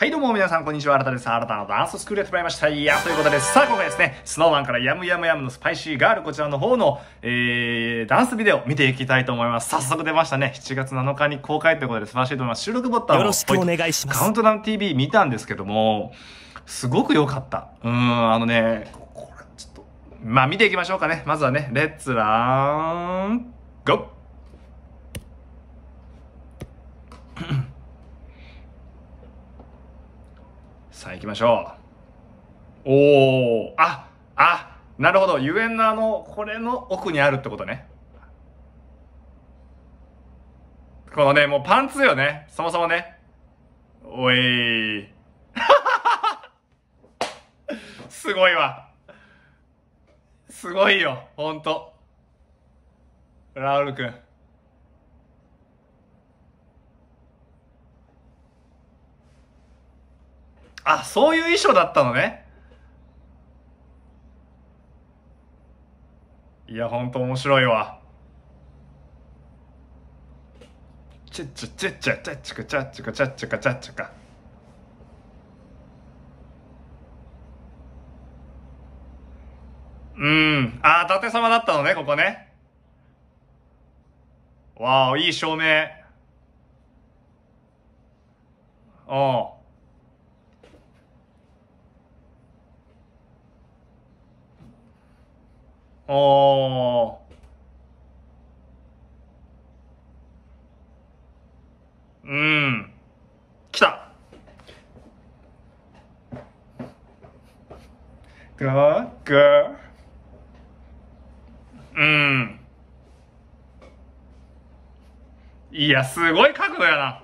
はいどうも皆さんこんにちは、新たです。新たなダンススクールやってまいりました。いや、ということで、さあ今回ですね、スノーマンからやむやむやむのスパイシーガールこちらの方の、えー、ダンスビデオ見ていきたいと思います。早速出ましたね。7月7日に公開ということで素晴らしいと思います。収録ボタンをよろしくお願いします。カウントダウン TV 見たんですけども、すごく良かった。うん、あのね、これちょっと、まあ見ていきましょうかね。まずはね、レッツラン、ゴッさあ行きましょう。おお、あ、あ、なるほど。ゆえんのあの、これの奥にあるってことね。このね、もうパンツよね。そもそもね。おい すごいわ。すごいよ、ほんと。ラウル君。あ、そういう衣装だったのね。いや、ほんと面白いわ。チッチッチッチッチッチッチッチッチッチッチッチク。うん。ああ、伊達様だったのね、ここね。わあ、いい照明。おう。ああ。うん。来たガーガー。うん。いや、すごい角度やな。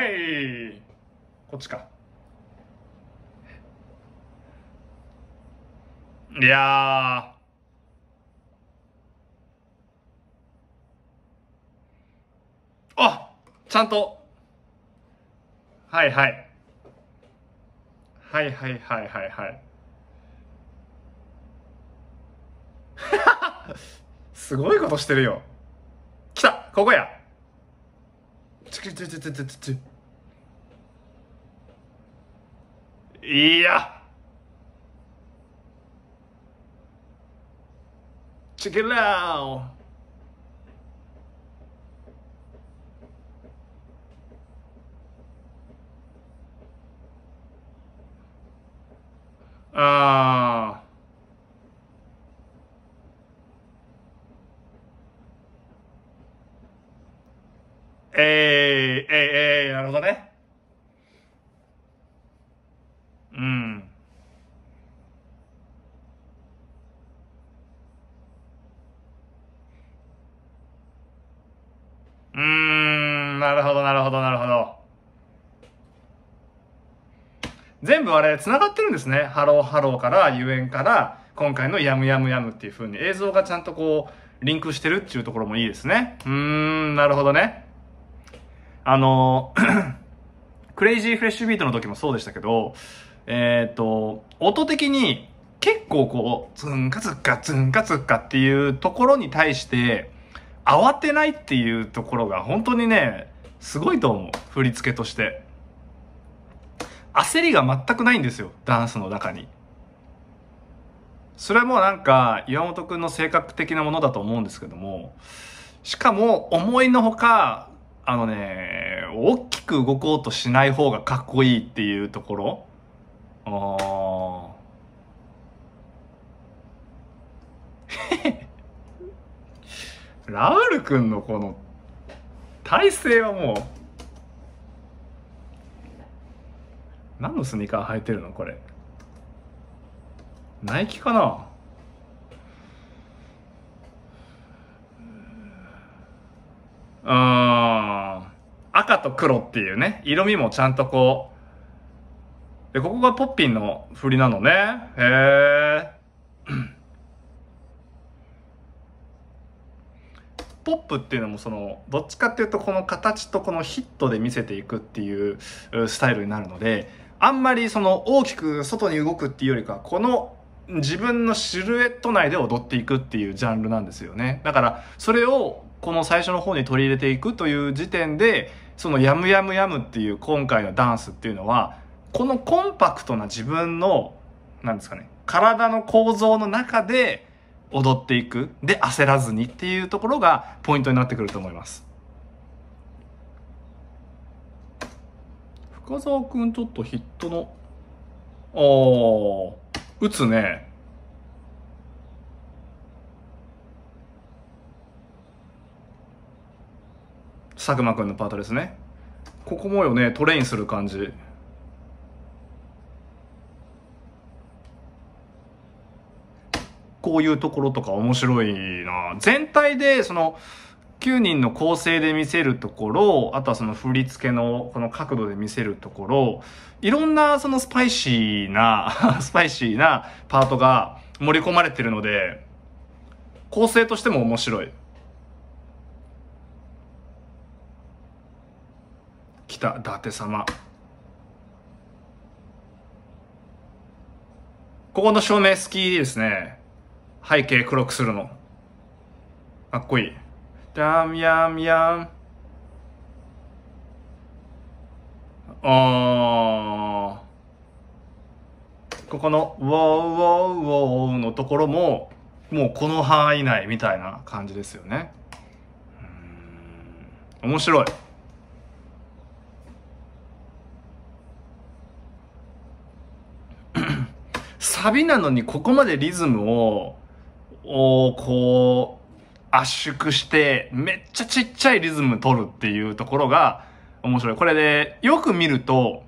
へい。こっちか。いやあちゃんとはいはいはいはいはいはいはい すごいことしてるよ来たここやちちちちちちいや Check it out. Ah. Uh. Hey, hey, hey, なるほどね。全部あれ繋がってるんですね。ハローハローからゆえんから今回のやむやむやむっていう風に映像がちゃんとこうリンクしてるっていうところもいいですね。うーん、なるほどね。あの、クレイジーフレッシュビートの時もそうでしたけど、えっ、ー、と、音的に結構こう、ズンカツッカズンカツッカっていうところに対して、慌てないっていうところが本当にね、すごいと思う。振り付けとして。焦りが全くないんですよダンスの中にそれはもうなんか岩本くんの性格的なものだと思うんですけどもしかも思いのほかあのね大きく動こうとしない方がかっこいいっていうところああ ラウール君のこの体勢はもう何のスニーカー履いてるのこれナイキかなうん赤と黒っていうね色味もちゃんとこうでここがポッピンの振りなのねへえ ポップっていうのもそのどっちかっていうとこの形とこのヒットで見せていくっていうスタイルになるのであんまりその大きく外に動くっていうよりか、この自分のシルエット内で踊っていくっていうジャンルなんですよね。だから、それをこの最初の方に取り入れていくという時点で、そのやむやむやむっていう今回のダンスっていうのは、このコンパクトな自分の、なんですかね、体の構造の中で踊っていく。で、焦らずにっていうところがポイントになってくると思います。深澤くんちょっとヒットの、ああ、打つね。佐久間くんのパートですね。ここもよね、トレインする感じ。こういうところとか面白いな全体でその9人の構成で見せるところ、あとはその振り付けのこの角度で見せるところ、いろんなそのスパイシーな スパイシーなパートが盛り込まれてるので、構成としても面白い。来た、伊達様。ここの照明好きですね。背景黒くするの。かっこいい。Tam yam y ここの「ウォーウォーウォー」のところももうこの範囲内みたいな感じですよねうん面白い サビなのにここまでリズムをおこ圧縮してめっちゃちっちゃいリズム取るっていうところが面白い。これでよく見ると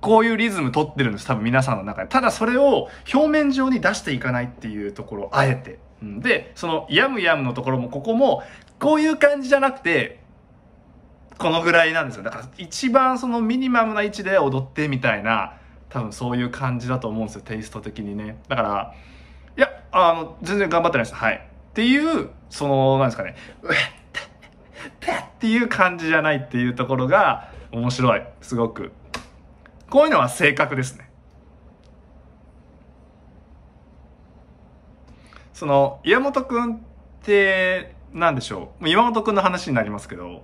こういうリズム取ってるんです多分皆さんの中で。ただそれを表面上に出していかないっていうところあえて。で、そのやむやむのところもここもこういう感じじゃなくてこのぐらいなんですよ。だから一番そのミニマムな位置で踊ってみたいな多分そういう感じだと思うんですよテイスト的にね。だからいやあの全然頑張ってないです。はい。っていう、その、なんですかね、うえってっていう感じじゃないっていうところが面白い。すごく。こういうのは性格ですね。その、岩本くんって、なんでしょう。岩本くんの話になりますけど、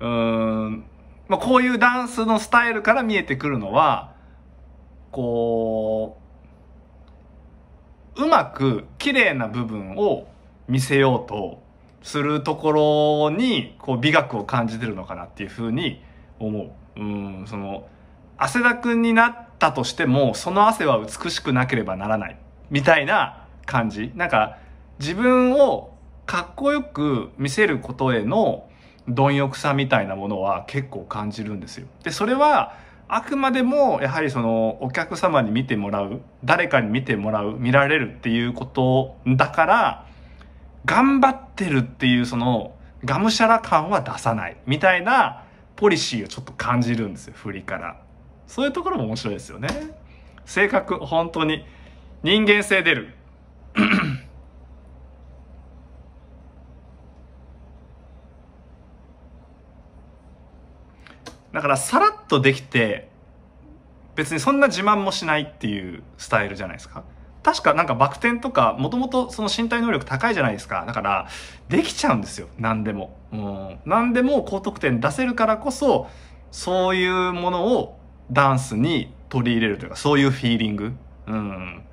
うん、まあ、こういうダンスのスタイルから見えてくるのは、こう、うまく綺麗な部分を見せようとするところにこう美学を感じてるのかなっていうふうに思う。うんその汗だくになったとしてもその汗は美しくなければならないみたいな感じなんか自分をかっこよく見せることへの貪欲さみたいなものは結構感じるんですよ。でそれはあくまでもやはりそのお客様に見てもらう誰かに見てもらう見られるっていうことだから頑張ってるっていうそのがむしゃら感は出さないみたいなポリシーをちょっと感じるんですよ振りからそういうところも面白いですよね性格本当に人間性出る だからさらっとできて別にそんな自慢もしないっていうスタイルじゃないですか確かなんかバク転とか、もともとその身体能力高いじゃないですか。だから、できちゃうんですよ。何でも。うん。何でも高得点出せるからこそ、そういうものをダンスに取り入れるというか、そういうフィーリング。うん。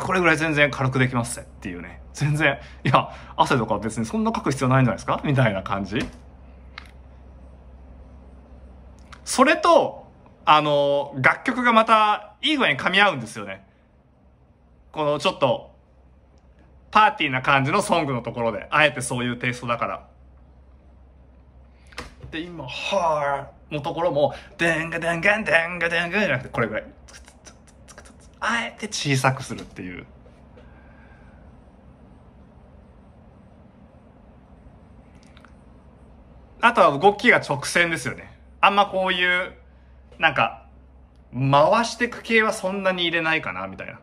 これぐらい全然軽くできますっていうね。全然、いや、汗とか別にそんな書く必要ないんじゃないですかみたいな感じ。それと、あの、楽曲がまた、いい具合に噛み合うんですよね。このちょっと、パーティーな感じのソングのところで、あえてそういうテイストだから。で、今、はーのところも、でんがでんがんでんがでんがじゃなくて、これぐらい。あえて小さくするっていう。あとは動きが直線ですよね。あんまこういう、なんか、回してく系はそんなに入れないかな、みたいな。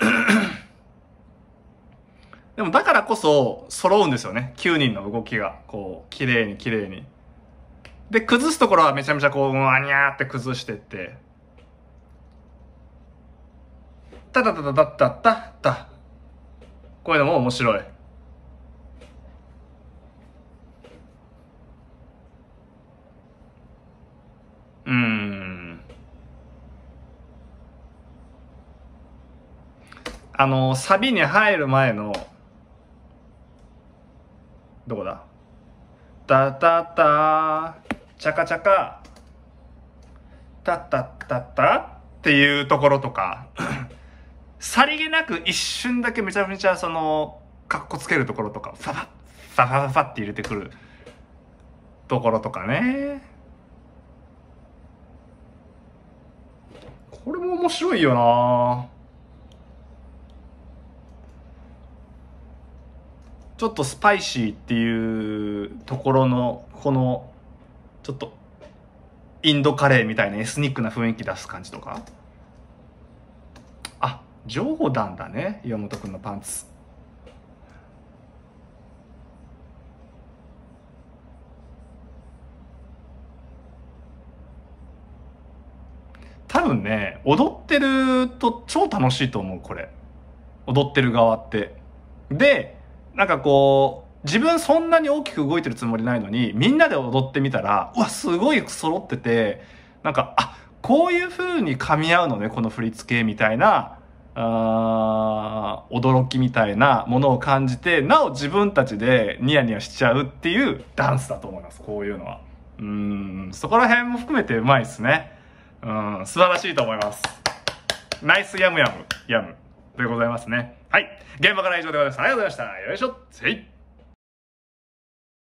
でもだからこそ揃うんですよね。9人の動きが、こう、綺麗に綺麗に。で、崩すところはめちゃめちゃこう、わにゃーって崩してって。たたたたたたたた。こういうのも面白い。うん。あの、サビに入る前の、どこだタタタ、チャカチャカ、タタタタっていうところとか、さりげなく一瞬だけめちゃめちゃその、かっこつけるところとか、ファファッ、ファファファって入れてくるところとかね。これも面白いよなちょっとスパイシーっていうところのこのちょっとインドカレーみたいなエスニックな雰囲気出す感じとかあジョーダンだね岩本君のパンツ多分ね踊ってると超楽しいと思うこれ踊ってる側ってでなんかこう、自分そんなに大きく動いてるつもりないのに、みんなで踊ってみたら、うわ、すごい揃ってて、なんか、あ、こういう風に噛み合うのね、この振り付けみたいな、あ驚きみたいなものを感じて、なお自分たちでニヤニヤしちゃうっていうダンスだと思います、こういうのは。うん、そこら辺も含めてうまいですね。うん、素晴らしいと思います。ナイスヤムヤム、ヤムでございますね。はい。現場から以上でございます。ありがとうございました。よいしょ。せい。